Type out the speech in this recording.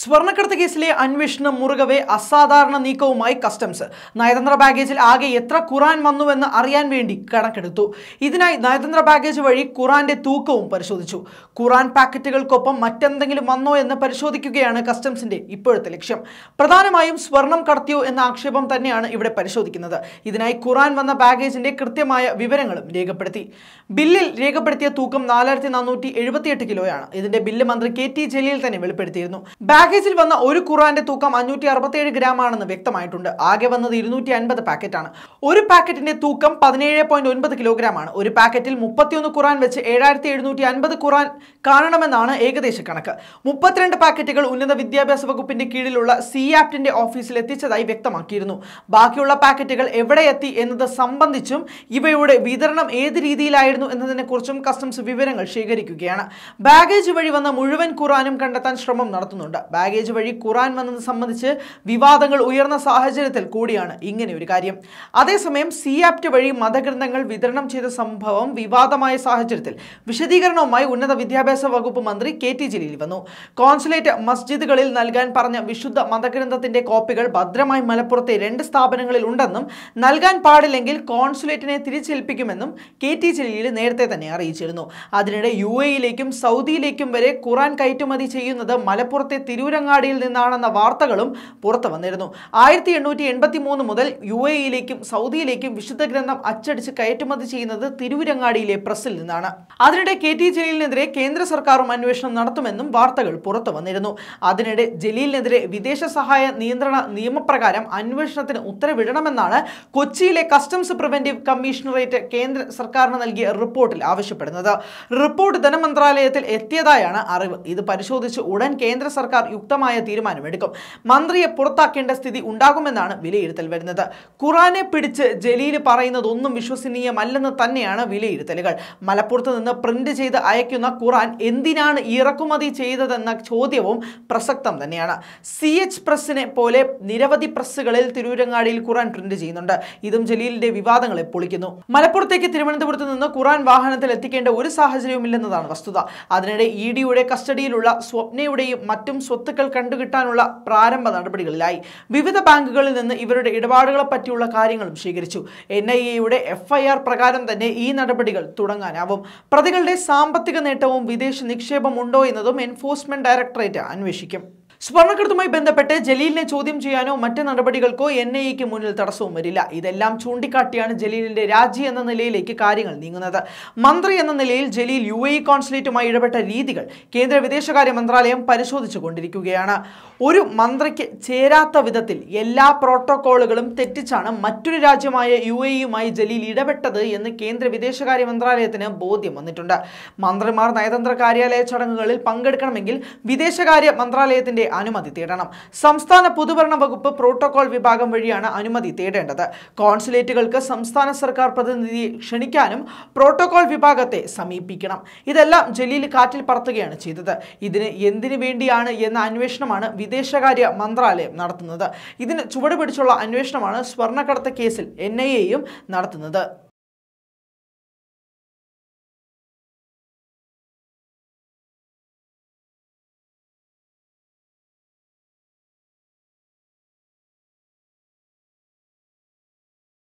സ്വർണ്ണക്കടത്ത് കേസിലെ അന്വേഷണം മുറുകവെ അസാധാരണ നീക്കവുമായി കസ്റ്റംസ് നയതന്ത്ര ബാഗേജിൽ ആകെ എത്ര ഖുറാൻ വന്നുവെന്ന് അറിയാൻ വേണ്ടി കണക്കെടുത്തു ഇതിനായി നയതന്ത്ര ബാഗേജ് വഴി ഖുറാന്റെ തൂക്കവും പരിശോധിച്ചു ഖുറാൻ പാക്കറ്റുകൾക്കൊപ്പം മറ്റെന്തെങ്കിലും വന്നോ എന്ന് പരിശോധിക്കുകയാണ് കസ്റ്റംസിന്റെ ഇപ്പോഴത്തെ ലക്ഷ്യം പ്രധാനമായും സ്വർണം കടത്തിയോ എന്ന ആക്ഷേപം തന്നെയാണ് ഇവിടെ പരിശോധിക്കുന്നത് ഇതിനായി ഖുറാൻ വന്ന ബാഗേജിന്റെ കൃത്യമായ വിവരങ്ങളും രേഖപ്പെടുത്തി ബില്ലിൽ രേഖപ്പെടുത്തിയ തൂക്കം നാലായിരത്തി നാനൂറ്റി എഴുപത്തിയെട്ട് കിലോയാണ് ഇതിന്റെ ബില്ല് മന്ത്രി കെ ടി ജലീൽ തന്നെ വെളിപ്പെടുത്തിയിരുന്നു പാക്കേജിൽ വന്ന ഒരു ഖുറാന്റെ തൂക്കം അഞ്ഞൂറ്റി അറുപത്തേഴ് ഗ്രാം ആണെന്ന് വ്യക്തമായിട്ടുണ്ട് ആകെ വന്നത് ഇരുന്നൂറ്റി അൻപത് പാക്കറ്റാണ് ഒരു പാക്കറ്റിന്റെ തൂക്കം പതിനേഴ് പോയിന്റ് ഒൻപത് കിലോഗ്രാം ആണ് ഒരു പാക്കറ്റിൽ മുപ്പത്തിയൊന്ന് ഖുറാൻ വെച്ച് ഏഴായിരത്തി എഴുന്നൂറ്റി അൻപത് ഖുറാൻ കാണണമെന്നാണ് ഏകദേശ കണക്ക് മുപ്പത്തിരണ്ട് പാക്കറ്റുകൾ ഉന്നത വിദ്യാഭ്യാസ വകുപ്പിന്റെ കീഴിലുള്ള സി ആപ്റ്റിന്റെ ഓഫീസിൽ എത്തിച്ചതായി വ്യക്തമാക്കിയിരുന്നു ബാക്കിയുള്ള പാക്കറ്റുകൾ എവിടെ എത്തി എന്നത് സംബന്ധിച്ചും ഇവയുടെ വിതരണം ഏത് രീതിയിലായിരുന്നു എന്നതിനെക്കുറിച്ചും കസ്റ്റംസ് വിവരങ്ങൾ ശേഖരിക്കുകയാണ് ബാഗേജ് വഴി വന്ന മുഴുവൻ ഖുറാനും കണ്ടെത്താൻ ശ്രമം നടത്തുന്നുണ്ട് ബാഗേജ് വഴി ഖുറാൻ വന്നത് സംബന്ധിച്ച് വിവാദങ്ങൾ ഉയർന്ന സാഹചര്യത്തിൽ കൂടിയാണ് ഇങ്ങനെ ഒരു കാര്യം അതേസമയം സി ആപ്റ്റ് വഴി മതഗ്രന്ഥങ്ങൾ വിതരണം ചെയ്ത സംഭവം വിവാദമായ സാഹചര്യത്തിൽ വിശദീകരണവുമായി ഉന്നത വിദ്യാഭ്യാസ വകുപ്പ് മന്ത്രി കെ ടി ജലീൽ വന്നു കോൺസുലേറ്റ് മസ്ജിദുകളിൽ നൽകാൻ പറഞ്ഞ വിശുദ്ധ മതഗ്രന്ഥത്തിന്റെ കോപ്പികൾ ഭദ്രമായി മലപ്പുറത്തെ രണ്ട് സ്ഥാപനങ്ങളിൽ ഉണ്ടെന്നും നൽകാൻ പാടില്ലെങ്കിൽ കോൺസുലേറ്റിനെ തിരിച്ചേൽപ്പിക്കുമെന്നും കെ ടി ജലീൽ നേരത്തെ തന്നെ അറിയിച്ചിരുന്നു അതിനിടെ യു എയിലേക്കും സൗദിയിലേക്കും വരെ ഖുറാൻ കയറ്റുമതി ചെയ്യുന്നത് മലപ്പുറത്തെ തിരൂരങ്ങാടിയിൽ നിന്നാണെന്ന വാർത്തകളും പുറത്തു വന്നിരുന്നു ആയിരത്തി എണ്ണൂറ്റി എൺപത്തി മൂന്ന് മുതൽ യു എയിലേക്കും സൗദിയിലേക്കും വിശുദ്ധ ഗ്രന്ഥം അച്ചടിച്ച് കയറ്റുമതി ചെയ്യുന്നത് തിരൂരങ്ങാടിയിലെ പ്രസിൽ നിന്നാണ് അതിനിടെ കെ ടി ജലീലിനെതിരെ കേന്ദ്ര സർക്കാരും അന്വേഷണം നടത്തുമെന്നും വാർത്തകൾ പുറത്തു വന്നിരുന്നു അതിനിടെ ജലീലിനെതിരെ വിദേശ സഹായ നിയന്ത്രണ നിയമപ്രകാരം അന്വേഷണത്തിന് ഉത്തരവിടണമെന്നാണ് കൊച്ചിയിലെ കസ്റ്റംസ് പ്രിവന്റീവ് കമ്മീഷണറേറ്റ് കേന്ദ്ര സർക്കാരിന് നൽകിയ റിപ്പോർട്ടിൽ ആവശ്യപ്പെടുന്നത് റിപ്പോർട്ട് ധനമന്ത്രാലയത്തിൽ എത്തിയതായാണ് അറിവ് ഇത് പരിശോധിച്ച് ഉടൻ കേന്ദ്ര സർക്കാർ യുക്തമായ തീരുമാനമെടുക്കും മന്ത്രിയെ പുറത്താക്കേണ്ട സ്ഥിതി ഉണ്ടാകുമെന്നാണ് വിലയിരുത്തൽ വരുന്നത് ഖുറാനെ പിടിച്ച് ജലീൽ ഒന്നും വിശ്വസനീയമല്ലെന്ന് തന്നെയാണ് വിലയിരുത്തലുകൾ മലപ്പുറത്ത് നിന്ന് പ്രിന്റ് ചെയ്ത് അയക്കുന്ന ഖുറാൻ എന്തിനാണ് ഇറക്കുമതി ചെയ്തതെന്ന ചോദ്യവും പ്രസക്തം തന്നെയാണ് സി എച്ച് പ്രസ്സിനെ പോലെ നിരവധി പ്രസ്സുകളിൽ തിരൂരങ്ങാടിയിൽ ഖുറാൻ പ്രിന്റ് ചെയ്യുന്നുണ്ട് ഇതും ജലീലിന്റെ വിവാദങ്ങളെ പൊളിക്കുന്നു മലപ്പുറത്തേക്ക് തിരുവനന്തപുരത്ത് നിന്ന് ഖുറാൻ വാഹനത്തിൽ എത്തിക്കേണ്ട ഒരു സാഹചര്യവുമില്ലെന്നതാണ് വസ്തുത അതിനിടെ ഇ ഡിയുടെ കസ്റ്റഡിയിലുള്ള സ്വപ്നയുടെയും മറ്റും സ്വത്തുക്കൾ കണ്ടുകിട്ടാനുള്ള പ്രാരംഭ നടപടികളിലായി വിവിധ ബാങ്കുകളിൽ നിന്ന് ഇവരുടെ ഇടപാടുകളെ പറ്റിയുള്ള കാര്യങ്ങളും സ്വീകരിച്ചു എൻ ഐ എയുടെ എഫ്ഐആർ പ്രകാരം തന്നെ ഈ നടപടികൾ തുടങ്ങാനാവും പ്രതികളുടെ സാമ്പത്തിക നേട്ടവും വിദേശ നിക്ഷേപമുണ്ടോ എന്നതും എൻഫോഴ്സ്മെന്റ് ഡയറക്ടറേറ്റ് അന്വേഷിക്കും സ്വർണ്ണക്കടത്തുമായി ബന്ധപ്പെട്ട് ജലീലിനെ ചോദ്യം ചെയ്യാനോ മറ്റ് നടപടികൾക്കോ എൻ ഐ എക്ക് മുന്നിൽ തടസ്സവും വരില്ല ഇതെല്ലാം ചൂണ്ടിക്കാട്ടിയാണ് ജലീലിന്റെ രാജി എന്ന നിലയിലേക്ക് കാര്യങ്ങൾ നീങ്ങുന്നത് മന്ത്രി എന്ന നിലയിൽ ജലീൽ യു എ കോൺസുലേറ്റുമായി ഇടപെട്ട രീതികൾ കേന്ദ്ര വിദേശകാര്യ മന്ത്രാലയം പരിശോധിച്ചു കൊണ്ടിരിക്കുകയാണ് ഒരു മന്ത്രിക്ക് ചേരാത്ത വിധത്തിൽ എല്ലാ പ്രോട്ടോക്കോളുകളും തെറ്റിച്ചാണ് മറ്റൊരു രാജ്യമായ യു എയുമായി ജലീൽ ഇടപെട്ടത് എന്ന് കേന്ദ്ര വിദേശകാര്യ മന്ത്രാലയത്തിന് ബോധ്യം വന്നിട്ടുണ്ട് മന്ത്രിമാർ നയതന്ത്ര കാര്യാലയ ചടങ്ങുകളിൽ പങ്കെടുക്കണമെങ്കിൽ വിദേശകാര്യ മന്ത്രാലയത്തിന്റെ അനുമതി തേടണം സംസ്ഥാന പൊതുഭരണ വകുപ്പ് പ്രോട്ടോകോൾ വിഭാഗം വഴിയാണ് അനുമതി തേടേണ്ടത് കോൺസുലേറ്റുകൾക്ക് സംസ്ഥാന സർക്കാർ പ്രതിനിധിയെ ക്ഷണിക്കാനും പ്രോട്ടോകോൾ വിഭാഗത്തെ സമീപിക്കണം ഇതെല്ലാം ജലീൽ കാറ്റിൽ പറത്തുകയാണ് ചെയ്തത് ഇതിന് എന്തിനു വേണ്ടിയാണ് എന്ന അന്വേഷണമാണ് വിദേശകാര്യ മന്ത്രാലയം നടത്തുന്നത് ഇതിന് ചുവടുപിടിച്ചുള്ള അന്വേഷണമാണ് സ്വർണ്ണക്കടത്ത് കേസിൽ എൻ നടത്തുന്നത്